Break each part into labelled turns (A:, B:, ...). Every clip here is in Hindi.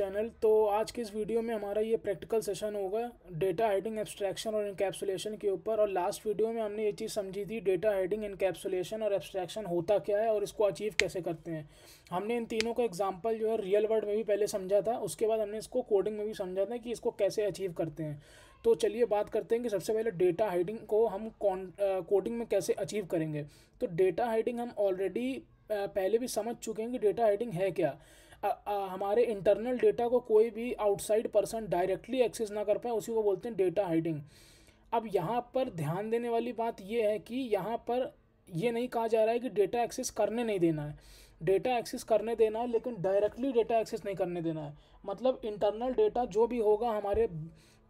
A: चैनल तो आज के इस वीडियो में हमारा ये प्रैक्टिकल सेशन होगा डेटा हाइडिंग एब्स्ट्रैक्शन और इनकेप्सुलेशन के ऊपर और लास्ट वीडियो में हमने ये चीज़ समझी थी डेटा हाइडिंग इनकेप्सुलेशन और एब्स्ट्रैक्शन होता क्या है और इसको अचीव कैसे करते हैं हमने इन तीनों का एग्जाम्पल जो है रियल वर्ल्ड में भी पहले समझा था उसके बाद हमने इसको कोडिंग में भी समझा था कि इसको कैसे अचीव करते हैं तो चलिए बात करते हैं कि सबसे पहले डेटा हाइडिंग को हम कौन कोडिंग में कैसे अचीव करेंगे तो डेटा हाइडिंग हम ऑलरेडी पहले भी समझ चुके हैं कि डेटा हाइडिंग है क्या हमारे इंटरनल डेटा को कोई भी आउटसाइड पर्सन डायरेक्टली एक्सेस ना कर पाए उसी को बोलते हैं डेटा हाइडिंग अब यहाँ पर ध्यान देने वाली बात यह है कि यहाँ पर ये नहीं कहा जा रहा है कि डेटा एक्सेस करने नहीं देना है डेटा एक्सेस करने देना है लेकिन डायरेक्टली डेटा एक्सेस नहीं करने देना है मतलब इंटरनल डेटा जो भी होगा हमारे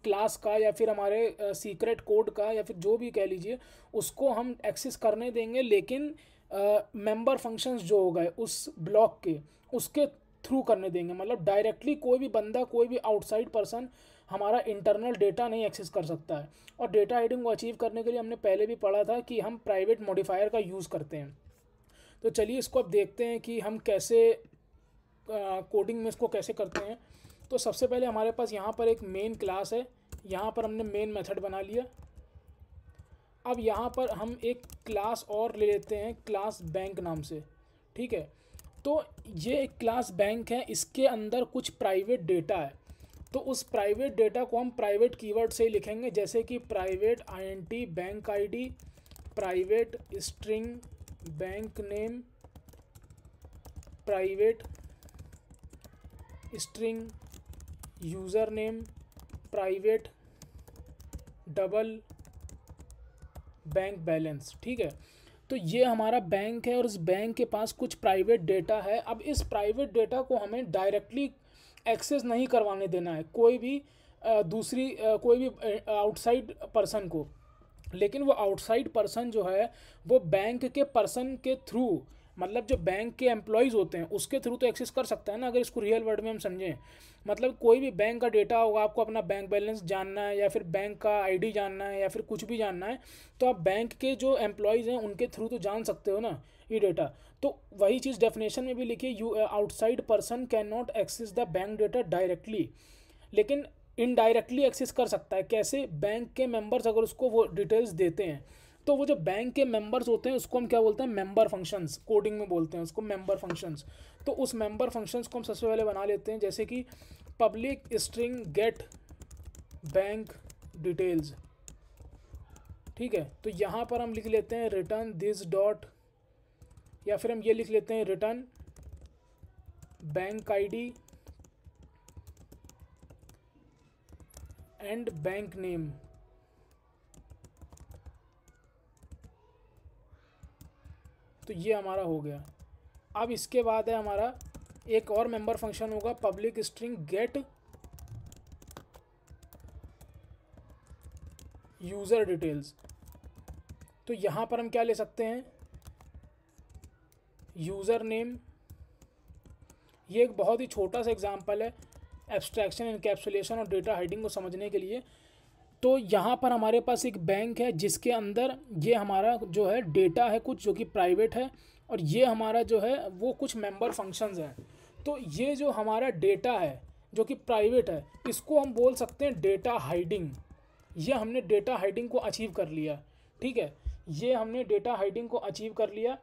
A: क्लास का या फिर हमारे सीक्रेट कोड का या फिर जो भी कह लीजिए उसको हम एक्सेस करने देंगे लेकिन मेंबर uh, फंक्शंस जो हो गए उस ब्लॉक के उसके थ्रू करने देंगे मतलब डायरेक्टली कोई भी बंदा कोई भी आउटसाइड पर्सन हमारा इंटरनल डेटा नहीं एक्सेस कर सकता है और डेटा हाइडिंग को अचीव करने के लिए हमने पहले भी पढ़ा था कि हम प्राइवेट मॉडिफायर का यूज़ करते हैं तो चलिए इसको अब देखते हैं कि हम कैसे कोडिंग में इसको कैसे करते हैं तो सबसे पहले हमारे पास यहाँ पर एक मेन क्लास है यहाँ पर हमने मेन मेथड बना लिया अब यहाँ पर हम एक क्लास और ले लेते हैं क्लास बैंक नाम से ठीक है तो ये एक क्लास बैंक है इसके अंदर कुछ प्राइवेट डेटा है तो उस प्राइवेट डेटा को हम प्राइवेट कीवर्ड से ही लिखेंगे जैसे कि private INT bank ID private string bank name private string user name private double bank balance ठीक है तो ये हमारा बैंक है और इस बैंक के पास कुछ प्राइवेट डेटा है अब इस प्राइवेट डेटा को हमें डायरेक्टली एक्सेस नहीं करवाने देना है कोई भी दूसरी कोई भी आउटसाइड पर्सन को लेकिन वो आउटसाइड पर्सन जो है वो बैंक के पर्सन के थ्रू मतलब जो बैंक के एम्प्लॉयज़ होते हैं उसके थ्रू तो एक्सेस कर सकता है ना अगर इसको रियल वर्ड में हम समझें मतलब कोई भी बैंक का डेटा होगा आपको अपना बैंक बैलेंस जानना है या फिर बैंक का आईडी जानना है या फिर कुछ भी जानना है तो आप बैंक के जो एम्प्लॉयज़ हैं उनके थ्रू तो जान सकते हो ना ये डेटा तो वही चीज़ डेफिनेशन में भी लिखिए you outside person can not access the bank data directly लेकिन इनडायरेक्टली एक्सेस कर सकता है कैसे बैंक के मेम्बर्स अगर उसको वो डिटेल्स देते हैं तो वो जो बैंक के मेंबर्स होते हैं उसको हम क्या बोलते हैं मेंबर फंक्शंस कोडिंग में बोलते हैं उसको मेंबर फंक्शंस तो उस मेंबर फंक्शंस को हम सबसे पहले बना लेते हैं जैसे कि public string get bank details ठीक है तो यहाँ पर हम लिख लेते हैं रिटर्न दिस डॉट या फिर हम ये लिख लेते हैं return bank ID and bank name तो ये हमारा हो गया अब इसके बाद है हमारा एक और मेंबर फंक्शन होगा public string get user details तो यहाँ पर हम क्या ले सकते हैं यूज़र नेम ये एक बहुत ही छोटा सा एग्जांपल है एब्स्ट्रैक्शन इनकेप्सुलेशन और डेटा हाइडिंग को समझने के लिए तो यहाँ पर हमारे पास एक बैंक है जिसके अंदर ये हमारा जो है डेटा है कुछ जो कि प्राइवेट है और ये हमारा जो है वो कुछ मेंबर फंक्शंस हैं तो ये जो हमारा डेटा है जो कि प्राइवेट है इसको हम बोल सकते हैं डेटा हाइडिंग ये हमने डेटा हाइडिंग को अचीव कर लिया ठीक है ये हमने डेटा हाइडिंग को अचीव कर लिया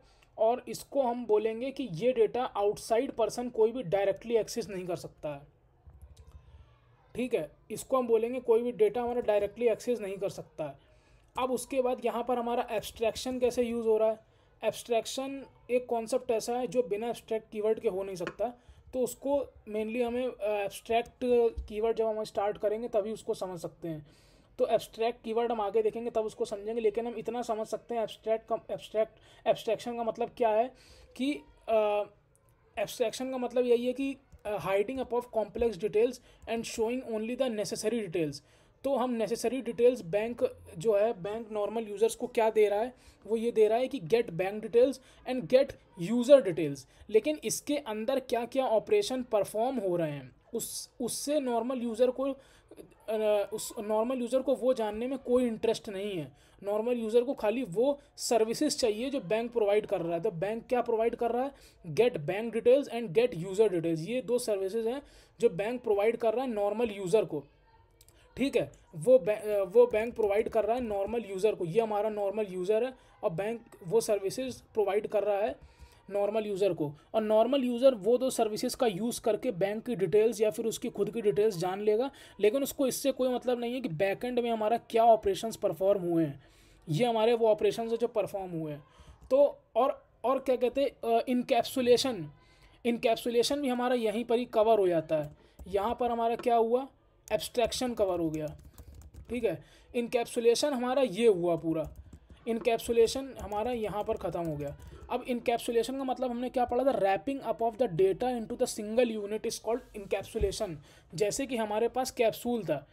A: और इसको हम बोलेंगे कि ये डेटा आउटसाइड पर्सन कोई भी डायरेक्टली एक्सेस नहीं कर सकता है ठीक है इसको हम बोलेंगे कोई भी डेटा हमारा डायरेक्टली एक्सेस नहीं कर सकता है अब उसके बाद यहाँ पर हमारा एब्स्ट्रैक्शन कैसे यूज़ हो रहा है एब्स्ट्रैक्शन एक कॉन्सेप्ट ऐसा है जो बिना एब्स्ट्रैक्ट कीवर्ड के हो नहीं सकता तो उसको मेनली हमें एब्स्ट्रैक्ट कीवर्ड जब हम स्टार्ट करेंगे तभी उसको समझ सकते हैं तो एब्स्ट्रैक्ट कीवर्ड हम आगे देखेंगे तब उसको समझेंगे लेकिन हम इतना समझ सकते हैं एब्स्ट्रैक्ट का एब्स्ट्रैक्ट एब्स्ट्रैक्शन का मतलब क्या है कि एब्स्ट्रैक्शन का मतलब यही है कि hiding up of complex details and showing only the necessary details तो हम नेसेसरी डिटेल्स बैंक जो है बैंक नॉर्मल यूज़र्स को क्या दे रहा है वो ये दे रहा है कि get bank details and get user details लेकिन इसके अंदर क्या क्या ऑपरेशन परफॉर्म हो रहे हैं उस उससे नॉर्मल यूज़र को उस नॉर्मल यूज़र को वो जानने में कोई इंटरेस्ट नहीं है नॉर्मल यूज़र को खाली वो सर्विसेज चाहिए जो बैंक प्रोवाइड कर रहा है तो बैंक क्या प्रोवाइड कर रहा है get bank details and get user details ये दो सर्विसेज हैं जो बैंक प्रोवाइड कर रहा है नॉर्मल यूज़र को ठीक है वो बै, वो बैंक प्रोवाइड कर रहा है नॉर्मल यूज़र को ये हमारा नॉर्मल यूज़र है और बैंक वो सर्विसेज प्रोवाइड कर रहा है नॉर्मल यूज़र को और नॉर्मल यूज़र वो दो सर्विसेज का यूज़ करके बैंक की डिटेल्स या फिर उसकी खुद की डिटेल्स जान लेगा लेकिन उसको इससे कोई मतलब नहीं है कि बैकेंड में हमारा क्या ऑपरेशन परफॉर्म हुए हैं ये हमारे वो ऑपरेशन जो परफॉर्म हुए हैं तो और और क्या कहते हैं इनकेप्सुलेशन इनकेप्सुलेशन भी हमारा यहीं पर ही कवर हो जाता है यहाँ पर हमारा क्या हुआ एब्स्ट्रैक्शन कवर हो गया ठीक है इनकेप्सुलेशन हमारा ये हुआ पूरा इनकेप्सुलेशन हमारा यहाँ पर ख़त्म हो गया अब इनकेप्सुलेशन का मतलब हमने क्या पढ़ा था wrapping up of the data into the single unit is called encapsulation जैसे कि हमारे पास कैप्सूल था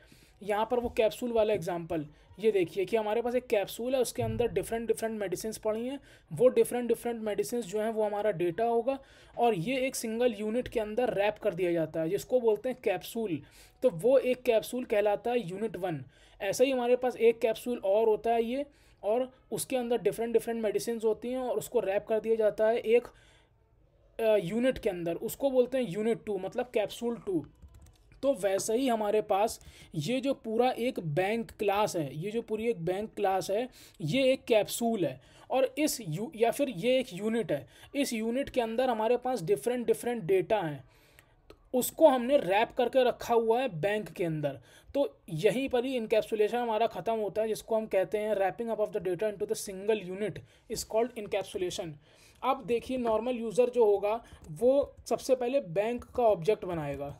A: यहाँ पर वो कैप्सूल वाला एग्जाम्पल ये देखिए कि हमारे पास एक कैप्सूल है उसके अंदर डिफरेंट डिफरेंट मेडिसिन पड़ी हैं वो डिफरेंट डिफरेंट मेडिसिन जो हैं वो हमारा डेटा होगा और ये एक सिंगल यूनिट के अंदर रैप कर दिया जाता है जिसको बोलते हैं कैप्सूल तो वो एक कैप्सूल कहलाता है यूनिट वन ऐसा ही हमारे पास एक कैप्सूल और होता है ये और उसके अंदर डिफरेंट डिफरेंट मेडिसिन होती हैं और उसको रैप कर दिया जाता है एक यूनिट के अंदर उसको बोलते हैं यूनिट टू मतलब कैप्सूल टू तो वैसे ही हमारे पास ये जो पूरा एक बैंक क्लास है ये जो पूरी एक बैंक क्लास है ये एक कैप्सूल है और इस यू या फिर ये एक यूनिट है इस यूनिट के अंदर हमारे पास डिफरेंट डिफरेंट डेटा हैं उसको हमने रैप करके रखा हुआ है बैंक के अंदर तो यहीं पर ही इनकेप्सुलेशन हमारा ख़त्म होता है जिसको हम कहते हैं wrapping up of the data into the single unit is called encapsulation अब देखिए नॉर्मल यूज़र जो होगा वो सबसे पहले बैंक का ऑब्जेक्ट बनाएगा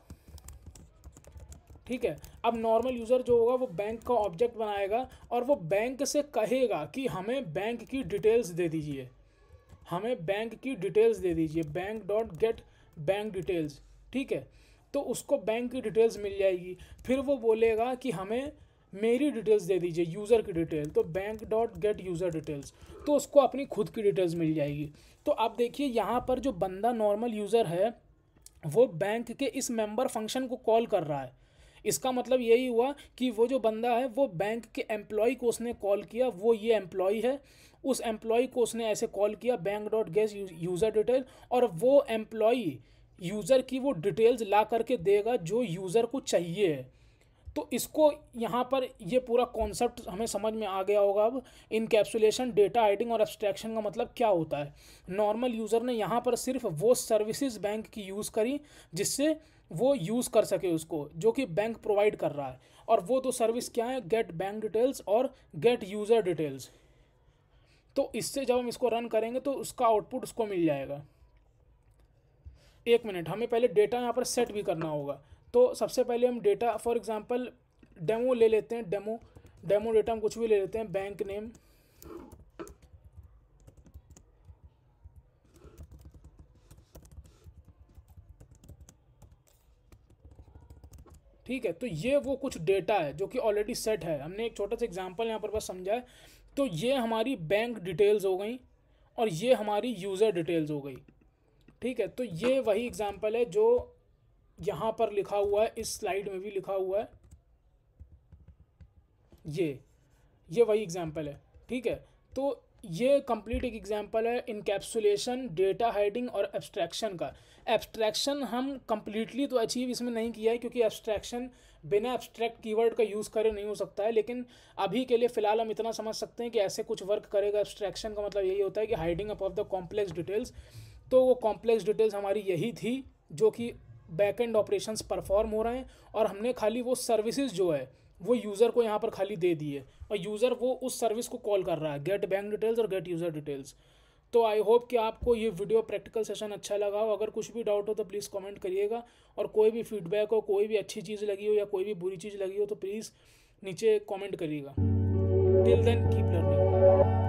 A: ठीक है अब नॉर्मल यूज़र जो होगा वो बैंक का ऑब्जेक्ट बनाएगा और वो बैंक से कहेगा कि हमें बैंक की डिटेल्स दे दीजिए हमें बैंक की डिटेल्स दे दीजिए bank dot get bank details ठीक है तो उसको बैंक की डिटेल्स मिल जाएगी फिर वो बोलेगा कि हमें मेरी डिटेल्स दे दीजिए यूज़र की डिटेल तो bank dot get user details तो उसको अपनी खुद की डिटेल्स मिल जाएगी तो आप देखिए यहाँ पर जो बंदा नॉर्मल यूज़र है वो बैंक के इस मेंबर फंक्शन को कॉल कर रहा है इसका मतलब यही हुआ कि वो जो बंदा है वो बैंक के एम्प्लॉय को उसने कॉल किया वो ये एम्प्लॉय है उस एम्प्लॉय को उसने ऐसे कॉल किया bank dot get user detail और वो एम्प्लॉय यूज़र की वो डिटेल्स ला करके देगा जो यूज़र को चाहिए है तो इसको यहाँ पर ये पूरा कॉन्सेप्ट हमें समझ में आ गया होगा अब इनकेप्सुलेशन डेटा आइडिंग और एब्स्ट्रैक्शन का मतलब क्या होता है नॉर्मल यूज़र ने यहाँ पर सिर्फ वो सर्विसेज बैंक की यूज़ करी जिससे वो यूज़ कर सके उसको जो कि बैंक प्रोवाइड कर रहा है और वो दो तो सर्विस क्या है गेट बैंक डिटेल्स और गेट यूज़र डिटेल्स तो इससे जब हम इसको रन करेंगे तो उसका आउटपुट उसको मिल जाएगा एक मिनट हमें पहले डेटा यहाँ पर सेट भी करना होगा तो सबसे पहले हम डेटा फॉर एग्ज़ाम्पल डेमो ले लेते हैं डेमो डेमो डेटा हम कुछ भी ले लेते हैं बैंक नेम ठीक है तो ये वो कुछ डेटा है जो कि ऑलरेडी सेट है हमने एक छोटा सा एग्जांपल यहाँ पर बस समझा है तो ये हमारी बैंक डिटेल्स हो गई और ये हमारी यूज़र डिटेल्स हो गई ठीक है तो ये वही एग्ज़ाम्पल है जो यहाँ पर लिखा हुआ है इस स्लाइड में भी लिखा हुआ है ये ये वही एग्ज़ाम्पल है ठीक है तो ये कंप्लीट एक एग्ज़ाम्पल है इनकेप्सुलेशन डेटा हाइडिंग और एब्स्ट्रैक्शन का एब्स्ट्रैक्शन हम कंप्लीटली तो अचीव इसमें नहीं किया है क्योंकि एब्स्ट्रैक्शन बिना एब्स्ट्रैक्ट कीवर्ड का यूज़ करे नहीं हो सकता है लेकिन अभी के लिए फ़िलहाल हम इतना समझ सकते हैं कि ऐसे कुछ वर्क करेगा एब्स्ट्रैक्शन का मतलब यही होता है कि hiding up of the complex details तो वो कॉम्प्लेक्स डिटेल्स हमारी यही थी जो कि बैक एंड ऑपरेशंस परफॉर्म हो रहे हैं और हमने खाली वो सर्विसेज जो है वो यूज़र को यहाँ पर खाली दे दिए और यूज़र वो उस सर्विस को कॉल कर रहा है गेट बैंक डिटेल्स और गेट यूज़र डिटेल्स तो आई होप कि आपको ये वीडियो प्रैक्टिकल सेशन अच्छा लगा हो अगर कुछ भी डाउट हो तो प्लीज़ कमेंट करिएगा और कोई भी फीडबैक हो कोई भी अच्छी चीज़ लगी हो या कोई भी बुरी चीज़ लगी हो तो प्लीज़ नीचे कमेंट करिएगा टिल देन कीप लर्निंग